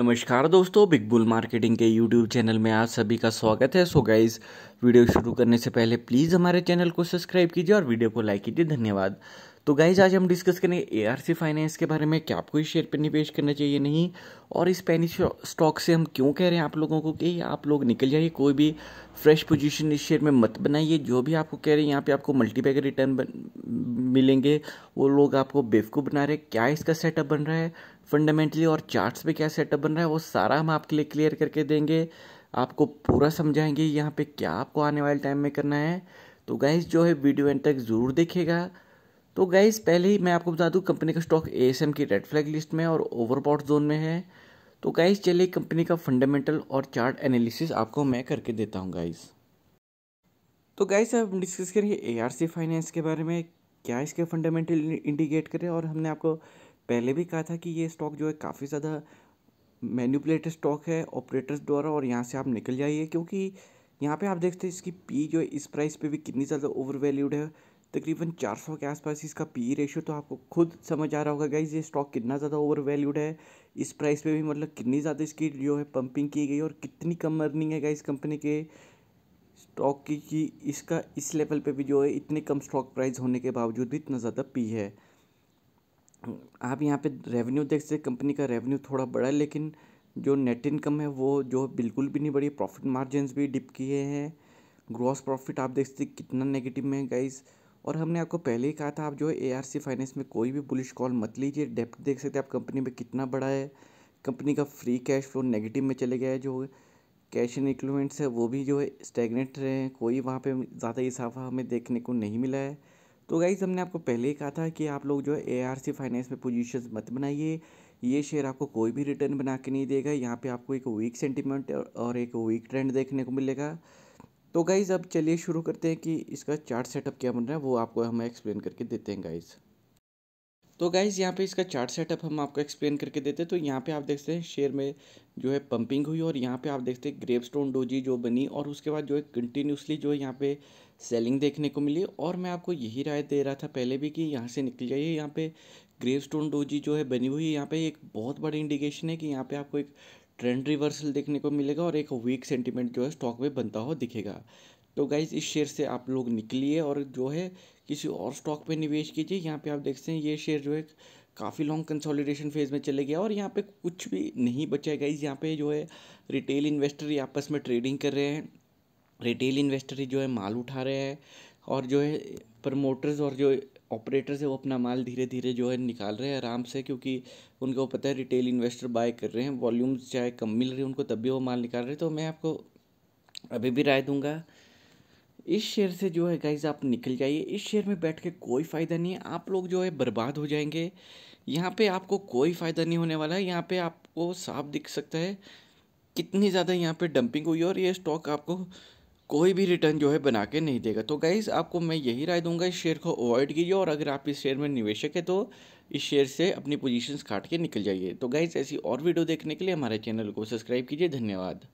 नमस्कार दोस्तों big bull marketing के यूट्यूब चैनल में आप सभी का स्वागत है सो गाइज वीडियो शुरू करने से पहले प्लीज़ हमारे चैनल को सब्सक्राइब कीजिए और वीडियो को लाइक कीजिए धन्यवाद तो गाइज आज हम डिस्कस करेंगे ए आर सी फाइनेंस के बारे में क्या आपको इस शेयर पर निवेश करना चाहिए नहीं और इस पैनिश स्टॉक से हम क्यों कह रहे हैं आप लोगों को कि आप लोग निकल जाइए कोई भी फ्रेश पोजीशन इस शेयर में मत बनाइए जो भी आपको कह रहे हैं यहाँ पे आपको मल्टीपैक रिटर्न मिलेंगे वो लोग आपको बेवकूफ़ बना रहे हैं क्या इसका सेटअप बन रहा है फंडामेंटली और चार्ट्स पे क्या सेटअप बन रहा है वो सारा हम आपके लिए क्लियर करके देंगे आपको पूरा समझाएंगे यहाँ पे क्या आपको आने वाले टाइम में करना है तो गाइज जो है वीडियो एंड तक ज़रूर देखेगा तो गाइज पहले ही मैं आपको बता दूं कंपनी का स्टॉक ए की रेड फ्लैग लिस्ट में और ओवरबॉट जोन में है तो गाइस चलिए कंपनी का फंडामेंटल और चार्ट एनालिसिस आपको मैं करके देता हूँ गाइज तो गाइस अब डिस्कस करेंगे ए आर सी फाइनेंस के बारे में क्या इसके फंडामेंटल इंडिकेट करें और हमने आपको पहले भी कहा था कि ये स्टॉक जो है काफ़ी ज़्यादा मैन्यूपुलेटेड स्टॉक है ऑपरेटर्स द्वारा और यहाँ से आप निकल जाइए क्योंकि यहाँ पे आप देखते हैं इसकी पी जो है इस प्राइस पे भी कितनी ज़्यादा ओवर वैल्यूड है तकरीबन 400 के आसपास इसका पी रेशो e तो आपको खुद समझ आ रहा होगा गाइज ये स्टॉक कितना ज़्यादा ओवर वैल्यूड है इस प्राइस पे भी मतलब कितनी ज़्यादा इसकी जो है पंपिंग की गई और कितनी कम अर्निंग है गाइज कंपनी के स्टॉक की कि इसका इस लेवल पे भी जो है इतने कम स्टॉक प्राइस होने के बावजूद भी इतना ज़्यादा पी e है आप यहाँ पे रेवेन्यू देख सकते कंपनी का रेवेन्यू थोड़ा बड़ा है लेकिन जो नेट इनकम है वो जो बिल्कुल भी नहीं बढ़ी प्रॉफिट मार्जिन भी डिप किए हैं ग्रॉस प्रॉफिट आप देख सकते कितना नेगेटिव में है गाइज़ और हमने आपको पहले ही कहा था आप जो है ए फाइनेंस में कोई भी बुलिश कॉल मत लीजिए डेप्ट देख सकते हैं आप कंपनी में कितना बड़ा है कंपनी का फ्री कैश फ्लो नेगेटिव में चले गया है जो कैश एंड इक्विपमेंट्स है वो भी जो है स्टेगनेट रहे हैं कोई वहाँ पे ज़्यादा इजाफा हमें देखने को नहीं मिला है तो गाइज़ हमने आपको पहले ही कहा था कि आप लोग जो है ए आर सी फाइनेंस में पोजिशन मत बनाइए ये शेयर आपको कोई भी रिटर्न बना के नहीं देगा यहाँ पे आपको एक वीक सेंटिमेंट और एक वीक ट्रेंड देखने को मिलेगा तो गाइज़ अब चलिए शुरू करते हैं कि इसका चार्ट सेटअप क्या बन रहा है वो आपको हम एक्सप्लेन करके देते हैं गाइज़ तो गाइज़ यहाँ पे इसका चार्ट सेटअप हम आपको एक्सप्लेन करके देते हैं तो यहाँ पे आप देखते हैं शेयर में जो है पंपिंग हुई और यहाँ पे आप देखते हैं ग्रेप स्टोन डोजी जो बनी और उसके बाद जो है कंटिन्यूसली जो है यहाँ पे सेलिंग देखने को मिली और मैं आपको यही राय दे रहा था पहले भी कि यहाँ से निकल जाइए यहाँ पे ग्रेव स्टोन डोजी जो है बनी हुई है यहाँ पे एक बहुत बड़ी इंडिकेशन है कि यहाँ पे आपको एक ट्रेंड रिवर्सल देखने को मिलेगा और एक वीक सेंटीमेंट जो है स्टॉक में बनता हुआ दिखेगा तो गाइज इस शेयर से आप लोग निकलिए और जो है किसी और स्टॉक पे निवेश कीजिए यहाँ पे आप देखते हैं ये शेयर जो है काफ़ी लॉन्ग कंसोलिडेशन फेज़ में चले गया और यहाँ पे कुछ भी नहीं बचा है गाइज यहाँ पे जो है रिटेल इन्वेस्टर ही आपस में ट्रेडिंग कर रहे हैं रिटेल इन्वेस्टर ही जो है माल उठा रहे हैं और जो है प्रमोटर्स और जो ऑपरेटर्स है वो अपना माल धीरे धीरे जो है निकाल रहे हैं आराम से क्योंकि उनको पता है रिटेल इन्वेस्टर बाय कर रहे हैं वॉल्यूम्स चाहे कम मिल रही है उनको तब भी वो माल निकाल रहे हैं तो मैं आपको अभी भी राय दूंगा इस शेयर से जो है गाइज आप निकल जाइए इस शेयर में बैठ के कोई फ़ायदा नहीं है आप लोग जो है बर्बाद हो जाएंगे यहाँ पे आपको कोई फ़ायदा नहीं होने वाला है यहाँ पे आपको साफ दिख सकता है कितनी ज़्यादा यहाँ पे डंपिंग हुई है और ये स्टॉक आपको कोई भी रिटर्न जो है बना के नहीं देगा तो गाइज़ आपको मैं यही राय दूंगा इस शेयर को अवॉइड कीजिए और अगर आप इस शेयर में निवेशक है तो इस शेयर से अपनी पोजीशंस काट के निकल जाइए तो गाइज़ ऐसी और वीडियो देखने के लिए हमारे चैनल को सब्सक्राइब कीजिए धन्यवाद